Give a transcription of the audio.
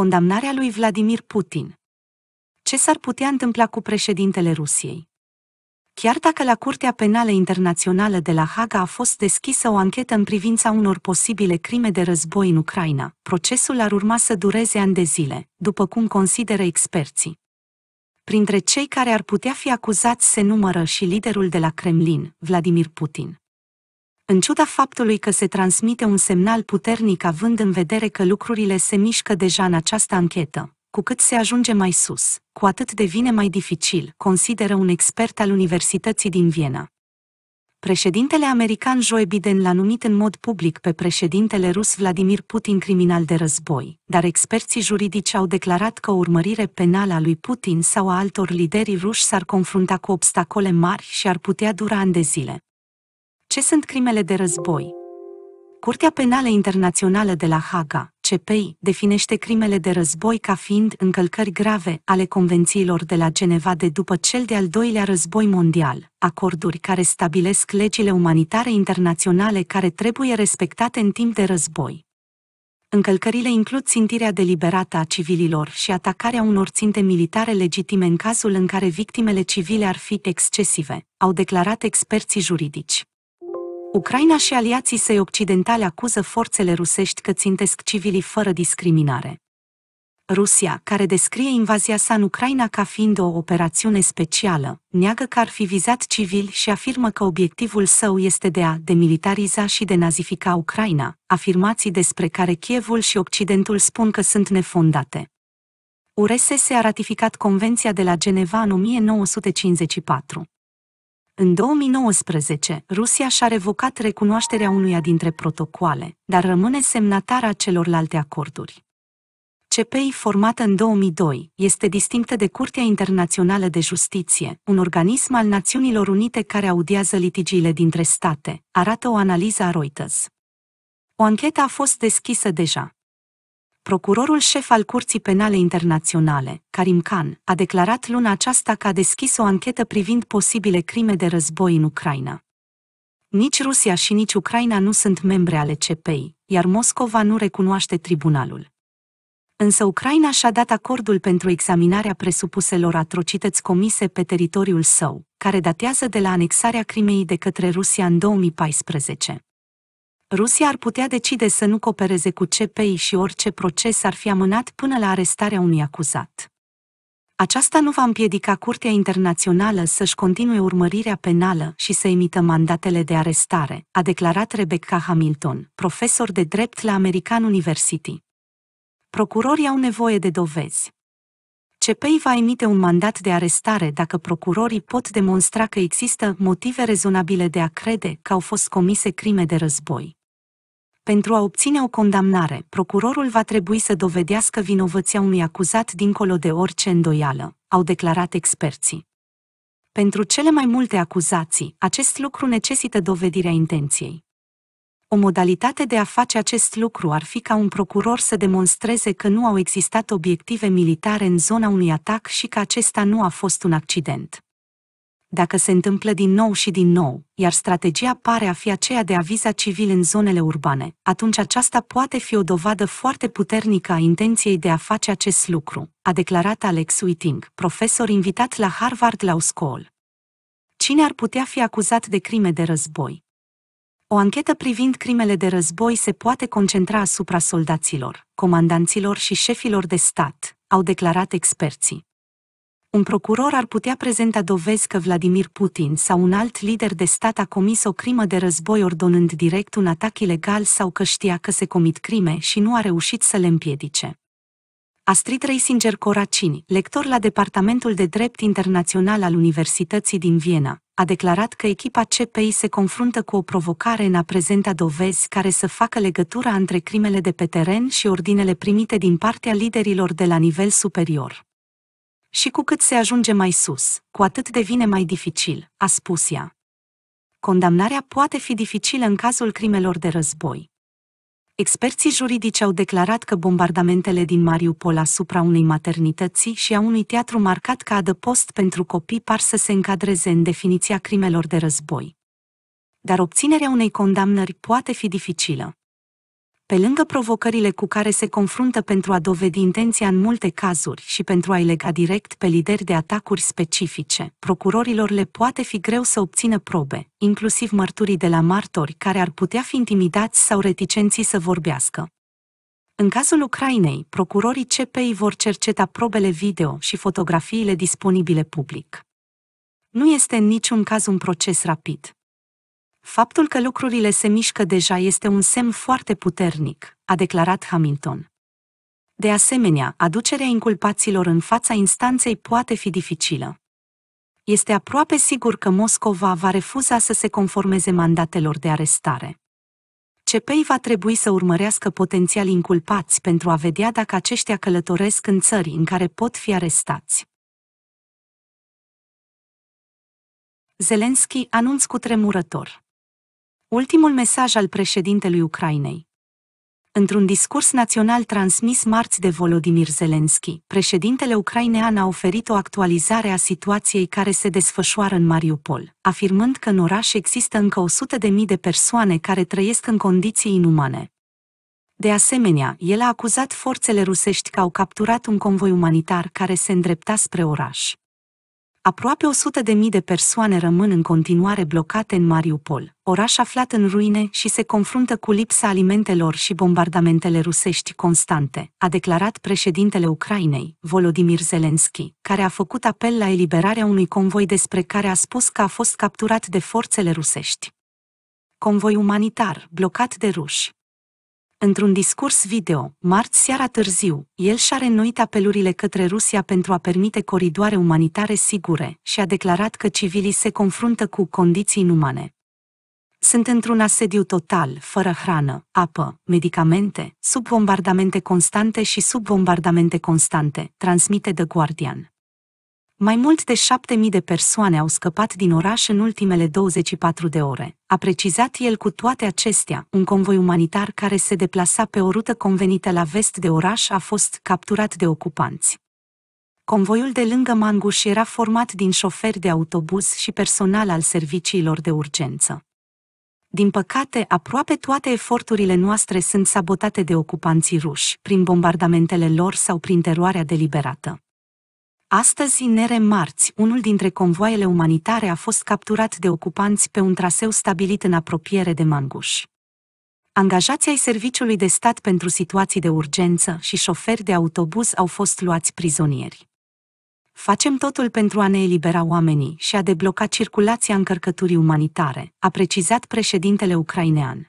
condamnarea lui Vladimir Putin. Ce s-ar putea întâmpla cu președintele Rusiei? Chiar dacă la Curtea Penală Internațională de la Haga a fost deschisă o anchetă în privința unor posibile crime de război în Ucraina, procesul ar urma să dureze ani de zile, după cum consideră experții. Printre cei care ar putea fi acuzați se numără și liderul de la Kremlin, Vladimir Putin în ciuda faptului că se transmite un semnal puternic având în vedere că lucrurile se mișcă deja în această anchetă. Cu cât se ajunge mai sus, cu atât devine mai dificil, consideră un expert al Universității din Viena. Președintele american Joe Biden l-a numit în mod public pe președintele rus Vladimir Putin criminal de război, dar experții juridici au declarat că o urmărire penală a lui Putin sau a altor lideri ruși s-ar confrunta cu obstacole mari și ar putea dura ani de zile. Ce sunt crimele de război? Curtea Penală Internațională de la Haga, CPI, definește crimele de război ca fiind încălcări grave ale convențiilor de la Geneva de după cel de-al doilea război mondial, acorduri care stabilesc legile umanitare internaționale care trebuie respectate în timp de război. Încălcările includ țintirea deliberată a civililor și atacarea unor ținte militare legitime în cazul în care victimele civile ar fi excesive, au declarat experții juridici. Ucraina și aliații săi occidentali acuză forțele rusești că țintesc civilii fără discriminare. Rusia, care descrie invazia sa în Ucraina ca fiind o operațiune specială, neagă că ar fi vizat civil și afirmă că obiectivul său este de a demilitariza și de nazifica Ucraina, afirmații despre care Kievul și Occidentul spun că sunt nefondate. URSS a ratificat Convenția de la Geneva în 1954. În 2019, Rusia și-a revocat recunoașterea unuia dintre protocoale, dar rămâne semnatara celorlalte acorduri. CPI, formată în 2002, este distinctă de Curtea Internațională de Justiție, un organism al Națiunilor Unite care audiază litigiile dintre state, arată o analiză a Reuters. O anchetă a fost deschisă deja. Procurorul șef al Curții Penale Internaționale, Karim Khan, a declarat luna aceasta că a deschis o anchetă privind posibile crime de război în Ucraina. Nici Rusia și nici Ucraina nu sunt membre ale CPI, iar Moscova nu recunoaște tribunalul. Însă Ucraina și-a dat acordul pentru examinarea presupuselor atrocități comise pe teritoriul său, care datează de la anexarea Crimeei de către Rusia în 2014. Rusia ar putea decide să nu coopereze cu CPI și orice proces ar fi amânat până la arestarea unui acuzat. Aceasta nu va împiedica Curtea Internațională să-și continue urmărirea penală și să emită mandatele de arestare, a declarat Rebecca Hamilton, profesor de drept la American University. Procurorii au nevoie de dovezi. CPI va emite un mandat de arestare dacă procurorii pot demonstra că există motive rezonabile de a crede că au fost comise crime de război pentru a obține o condamnare, procurorul va trebui să dovedească vinovăția unui acuzat dincolo de orice îndoială, au declarat experții. Pentru cele mai multe acuzații, acest lucru necesită dovedirea intenției. O modalitate de a face acest lucru ar fi ca un procuror să demonstreze că nu au existat obiective militare în zona unui atac și că acesta nu a fost un accident dacă se întâmplă din nou și din nou, iar strategia pare a fi aceea de a viza civil în zonele urbane, atunci aceasta poate fi o dovadă foarte puternică a intenției de a face acest lucru, a declarat Alex Whiting, profesor invitat la Harvard Law School. Cine ar putea fi acuzat de crime de război? O anchetă privind crimele de război se poate concentra asupra soldaților, comandanților și șefilor de stat, au declarat experții un procuror ar putea prezenta dovezi că Vladimir Putin sau un alt lider de stat a comis o crimă de război ordonând direct un atac ilegal sau că știa că se comit crime și nu a reușit să le împiedice. Astrid Reisinger Coracini, lector la Departamentul de Drept Internațional al Universității din Viena, a declarat că echipa CPI se confruntă cu o provocare în a prezenta dovezi care să facă legătura între crimele de pe teren și ordinele primite din partea liderilor de la nivel superior. Și cu cât se ajunge mai sus, cu atât devine mai dificil, a spus ea. Condamnarea poate fi dificilă în cazul crimelor de război. Experții juridici au declarat că bombardamentele din Mariupol asupra unei maternități și a unui teatru marcat ca adăpost pentru copii par să se încadreze în definiția crimelor de război. Dar obținerea unei condamnări poate fi dificilă pe lângă provocările cu care se confruntă pentru a dovedi intenția în multe cazuri și pentru a-i lega direct pe lideri de atacuri specifice, procurorilor le poate fi greu să obțină probe, inclusiv mărturii de la martori care ar putea fi intimidați sau reticenții să vorbească. În cazul Ucrainei, procurorii CPI vor cerceta probele video și fotografiile disponibile public. Nu este în niciun caz un proces rapid. Faptul că lucrurile se mișcă deja este un semn foarte puternic, a declarat Hamilton. De asemenea, aducerea inculpaților în fața instanței poate fi dificilă. Este aproape sigur că Moscova va refuza să se conformeze mandatelor de arestare. CPI va trebui să urmărească potențial inculpați pentru a vedea dacă aceștia călătoresc în țări în care pot fi arestați. Zelenski anunț cu tremurător. Ultimul mesaj al președintelui Ucrainei. Într-un discurs național transmis marți de Volodymyr Zelensky, președintele ucrainean a oferit o actualizare a situației care se desfășoară în Mariupol, afirmând că în oraș există încă 100 de mii de persoane care trăiesc în condiții inumane. De asemenea, el a acuzat forțele rusești că au capturat un convoi umanitar care se îndrepta spre oraș aproape 100.000 de, de persoane rămân în continuare blocate în Mariupol, oraș aflat în ruine și se confruntă cu lipsa alimentelor și bombardamentele rusești constante, a declarat președintele Ucrainei, Volodymyr Zelensky, care a făcut apel la eliberarea unui convoi despre care a spus că a fost capturat de forțele rusești. Convoi umanitar blocat de ruși. Într-un discurs video, marți seara târziu, el și-a renuit apelurile către Rusia pentru a permite coridoare umanitare sigure și a declarat că civilii se confruntă cu condiții inumane. Sunt într-un asediu total, fără hrană, apă, medicamente, sub bombardamente constante și sub bombardamente constante, transmite The Guardian. Mai mult de 7.000 de persoane au scăpat din oraș în ultimele 24 de ore. A precizat el cu toate acestea, un convoi umanitar care se deplasa pe o rută convenită la vest de oraș a fost capturat de ocupanți. Convoiul de lângă Manguș era format din șoferi de autobuz și personal al serviciilor de urgență. Din păcate, aproape toate eforturile noastre sunt sabotate de ocupanții ruși, prin bombardamentele lor sau prin teroarea deliberată. Astăzi, nere marți, unul dintre convoaiele umanitare a fost capturat de ocupanți pe un traseu stabilit în apropiere de Manguș. Angajații ai Serviciului de Stat pentru Situații de Urgență și șoferi de autobuz au fost luați prizonieri. Facem totul pentru a ne elibera oamenii și a debloca circulația încărcăturii umanitare, a precizat președintele ucrainean.